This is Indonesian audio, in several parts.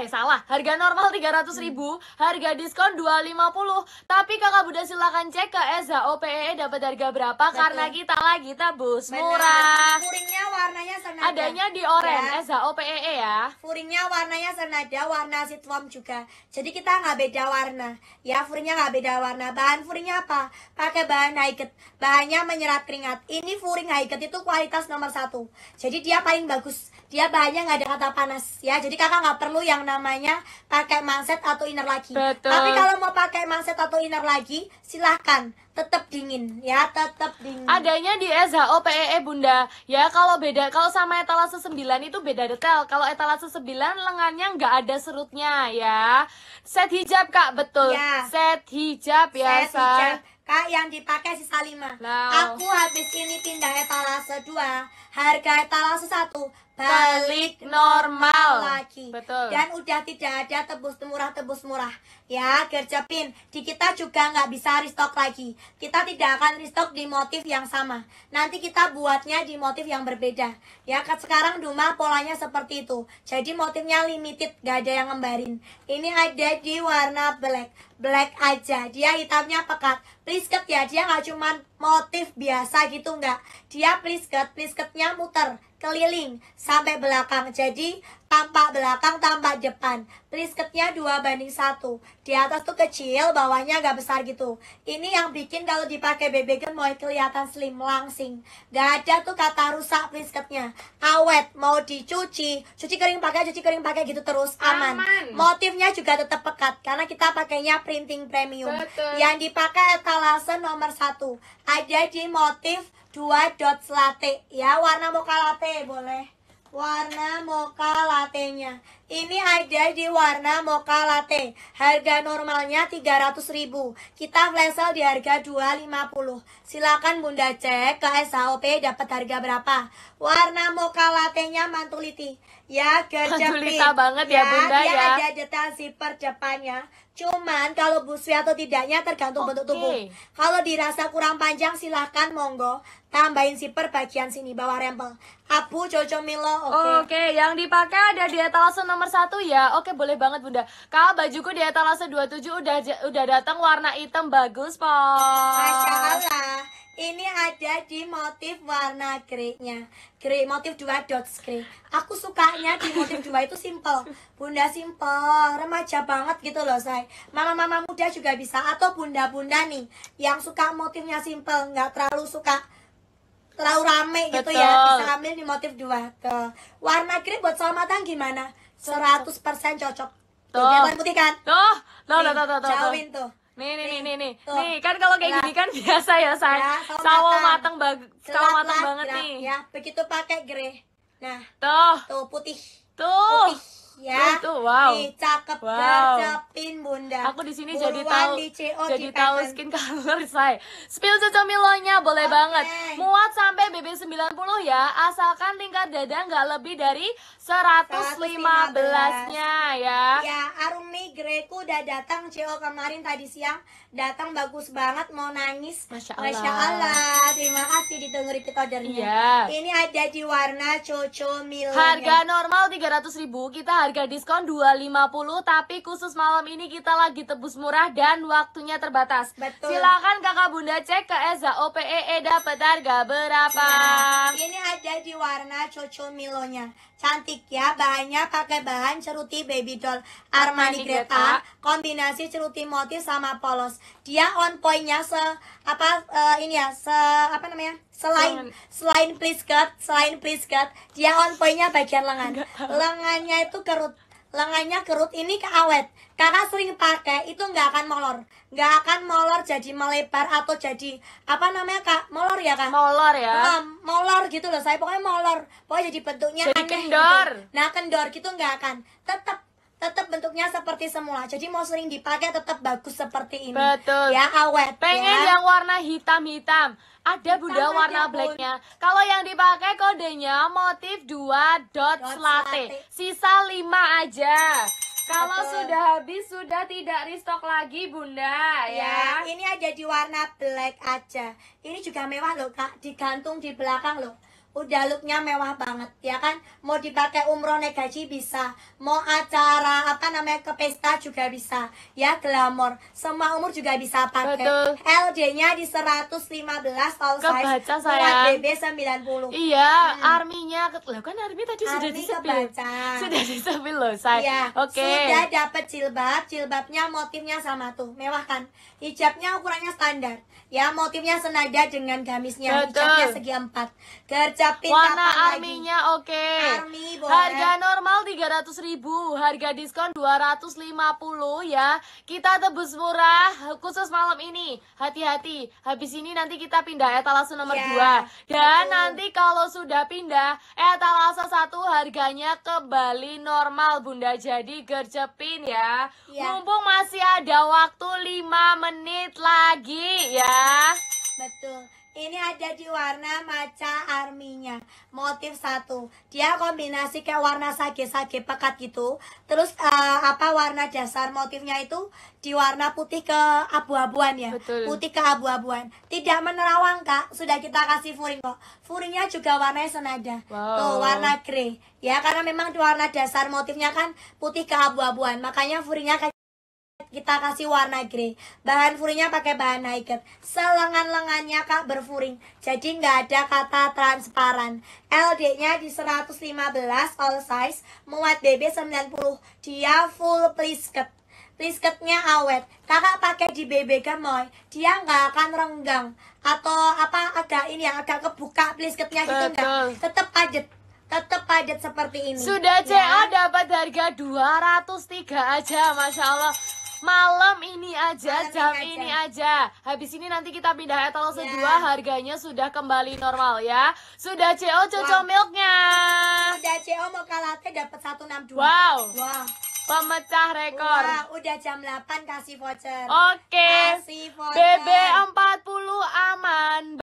eh salah harga normal 300 ribu harga diskon 250 tapi kakak bunda silahkan cek ke Eza OPE e dapat harga berapa Betul. karena kita lagi tabus Bener. murah furingnya warnanya senada adanya di oren ya. Eza OPE e ya furingnya warnanya senada warna sitwom juga jadi kita nggak beda warna ya furingnya nggak beda warna bahan furingnya apa pakai bahan haiket bahannya menyerap keringat ini furing haiket itu kualitas nomor satu jadi dia paling bagus dia bahannya nggak ada kata panas ya jadi kakak nggak perlu yang namanya pakai manset atau inner lagi. Betul. Tapi kalau mau pakai manset atau inner lagi, silahkan tetap dingin ya tetap dingin adanya di SHO PEE e, bunda ya kalau beda kalau sama etalase 9 itu beda detail kalau etalase 9 lengannya nggak ada serutnya ya set hijab kak betul ya. set hijab ya set hijab kak yang dipakai sisa 5 Wow. aku habis ini pindah etalase 2 harga etalase 1 balik normal lagi. Betul. Dan udah tidak ada tebus murah tebus murah. Ya, gercepin Di kita juga nggak bisa restock lagi. Kita tidak akan restock di motif yang sama. Nanti kita buatnya di motif yang berbeda. Ya, sekarang Duma polanya seperti itu. Jadi motifnya limited, nggak ada yang ngembarin. Ini ada di warna black black aja dia hitamnya pekat plisket ya dia nggak cuman motif biasa gitu nggak dia plisket plisketnya muter keliling sampai belakang. Jadi tampak belakang, tampak depan. Brisketnya 2 banding 1. Di atas tuh kecil, bawahnya agak besar gitu. Ini yang bikin kalau dipakai bebek gemoy kelihatan slim langsing. Gak ada tuh kata rusak brisketnya. Awet, mau dicuci, cuci kering pakai, cuci kering pakai gitu terus aman. aman. Motifnya juga tetap pekat karena kita pakainya printing premium. Betul. Yang dipakai etalase nomor satu. Ada di motif dua dot latte ya warna mocha latte boleh warna mocha latte-nya. Ini ada di warna mocha latte. Harga normalnya 300.000. Kita flash sale di harga 250. Silakan Bunda cek ke SHOP dapat harga berapa. Warna mocha latte-nya mantuliti. Ya, kecepit banget ya, ya Bunda ya. ada detail zipper depannya. Cuman kalau busui atau tidaknya tergantung okay. bentuk tubuh. Kalau dirasa kurang panjang silahkan monggo tambahin zipper bagian sini bawah rempel abu cocok milo oke okay. oke okay, yang dipakai ada di etalase nomor satu ya oke okay, boleh banget bunda Kalau bajuku di etalase 27 udah udah datang warna hitam bagus po masya allah ini ada di motif warna grey-nya grey motif dua dots grey aku sukanya di motif dua itu simple bunda simple remaja banget gitu loh saya mama-mama muda juga bisa atau bunda-bunda nih yang suka motifnya simple nggak terlalu suka terlalu rame Betul. gitu ya bisa ambil di motif dua tuh warna krim buat sama matang gimana 100% cocok tuh, warna putih kan tuh tuh tuh tuh tuh, tuh. tuh Nih nih nih nih nih. Tuh. Nih kan kalau kayak gini kan biasa ya, saya Ya, sawo matang, banget. sawo matang banget nih. Ya, begitu pakai grey. Nah. Tuh. Tuh putih. Tuh. Putih ya. Oh, itu wow. Nih, cakep wow. gercepin Bunda. Aku di sini jadi tahu jadi tahu skin color saya. Spill Milonya boleh okay. banget. Muat sampai BB 90 ya, asalkan lingkar dada nggak lebih dari 115-nya ya. Ya, Arumi Greku udah datang CO kemarin tadi siang. Datang bagus banget mau nangis. Masya Allah. Masya Allah. Terima kasih ditunggu repeat ordernya. Yeah. Ini ada di warna Coco Milonya. Harga normal 300 ribu kita harga diskon 250 tapi khusus malam ini kita lagi tebus murah dan waktunya terbatas. Betul. Silakan Kakak Bunda cek ke Eza OPEE e dapat harga berapa. Ya, ini ada di warna cocol milonya. Cantik ya, bahannya pakai bahan ceruti baby doll Armani, Armani Greta, kombinasi ceruti motif sama polos. Dia on pointnya se apa uh, ini ya, se apa namanya? selain Lengan. selain please cut selain please cut dia on pointnya bagian lengan lengannya itu kerut lengannya kerut ini ke awet karena sering pakai itu nggak akan molor nggak akan molor jadi melebar atau jadi apa namanya kak molor ya kak molor ya um, molor gitu loh saya pokoknya molor pokoknya jadi bentuknya jadi aneh kendor gitu. nah kendor gitu nggak akan tetap tetap bentuknya seperti semula. Jadi mau sering dipakai tetap bagus seperti ini. Betul. Ya awet. Pengen ya. yang warna hitam-hitam. Ada hitam bunda warna blacknya. Kalau yang dipakai kodenya motif dua dot, slate. Sisa lima aja. Kalau sudah habis sudah tidak restock lagi bunda ya. ya. Ini aja di warna black aja. Ini juga mewah loh kak. Digantung di belakang loh udah oh, looknya mewah banget ya kan mau dipakai umroh naik bisa mau acara apa namanya ke pesta juga bisa ya glamor semua umur juga bisa pakai Betul. LD nya di 115 all kebaca, size saya. BB 90 iya hmm. arminya loh kan army tadi army sudah disepil kebaca. sudah disepil loh sayang ya, oke okay. sudah dapat jilbab jilbabnya motifnya sama tuh mewah kan hijabnya ukurannya standar ya motifnya senada dengan gamisnya Betul. hijabnya segi empat Gerja ucapin Warna arminya oke okay. Harga normal 300 ribu Harga diskon 250 ya Kita tebus murah Khusus malam ini Hati-hati Habis ini nanti kita pindah etalase nomor yeah. 2 Dan Betul. nanti kalau sudah pindah Etalase satu harganya kembali normal Bunda Jadi gercepin ya yeah. Mumpung masih ada waktu 5 menit lagi ya Betul ini ada di warna maca arminya. Motif satu. Dia kombinasi kayak warna sage-sage pekat gitu. Terus uh, apa warna dasar motifnya itu di warna putih ke abu-abuan ya. Betul. Putih ke abu-abuan. Tidak menerawang, Kak. Sudah kita kasih furing kok. Furingnya juga warnanya senada. Wow. Tuh, warna grey. Ya, karena memang di warna dasar motifnya kan putih ke abu-abuan. Makanya furingnya kayak kita kasih warna grey bahan furinya pakai bahan hiker selengan-lengannya kak berfuring jadi nggak ada kata transparan LD-nya di 115 all size muat BB 90 dia full plisket plisketnya awet, kakak pakai di BB gemoy, dia nggak akan renggang atau apa agak ini yang agak kebuka plisketnya gitu enggak, tetap padat tetap padat seperti ini. Sudah CA ya. Oh, dapat harga 203 aja, masya Allah malam ini aja malam jam ini, ini aja. aja habis ini nanti kita pindah etalase ya. dua harganya sudah kembali normal ya sudah co coco wow. milknya sudah co mau kalate dapat 162 wow wow Pemecah rekor. wow. udah jam 8 kasih voucher. Oke. Okay. BB 40 aman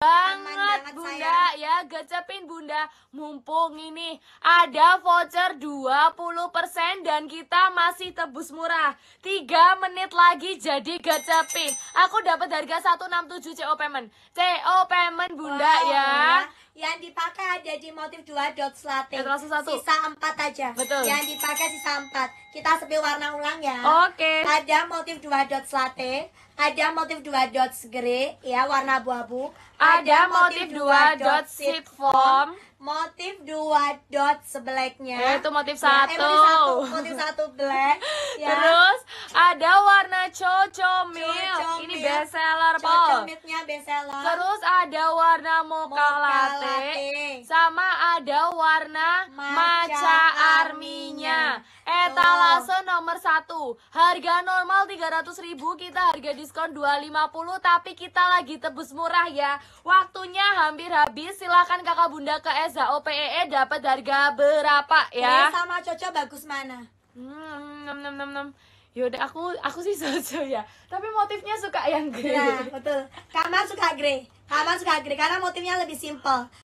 banget, aman banget Bunda sayang. ya, gecepin Bunda. Mumpung ini ada voucher 20% dan kita masih tebus murah. 3 menit lagi jadi gacepin. Aku dapat harga 167 CO payment. CO payment Bunda wow, ya. Yang dipakai ada di motif 2 dot slating. Sisa 4 aja. Betul. Yang dipakai sisa 4. Kita sepil warna ulang ya. Oke. Okay. Ada motif 2 dot slating, ada motif 2 dot grey ya warna abu-abu. Ada, ada motif 2 dot, dot sip form. form motif dua dot sebelaknya eh, oh, itu motif satu. Ya, eh, motif satu motif satu black ya. terus ada warna cocomil ini best seller cocomilnya terus ada warna mocha, mocha latte. sama ada warna maca, arminya etalase oh. nomor satu Harga normal 300 ribu Kita harga diskon 250 Tapi kita lagi tebus murah ya Waktunya hampir habis Silahkan kakak bunda ke Eza OPEE e Dapat harga berapa ya eh, Sama cocok bagus mana? Hmm, nom, nom, nom, Yaudah aku aku sih Jojo ya Tapi motifnya suka yang iya, grey Nah betul Kamar suka grey Kamar suka grey Karena motifnya lebih simple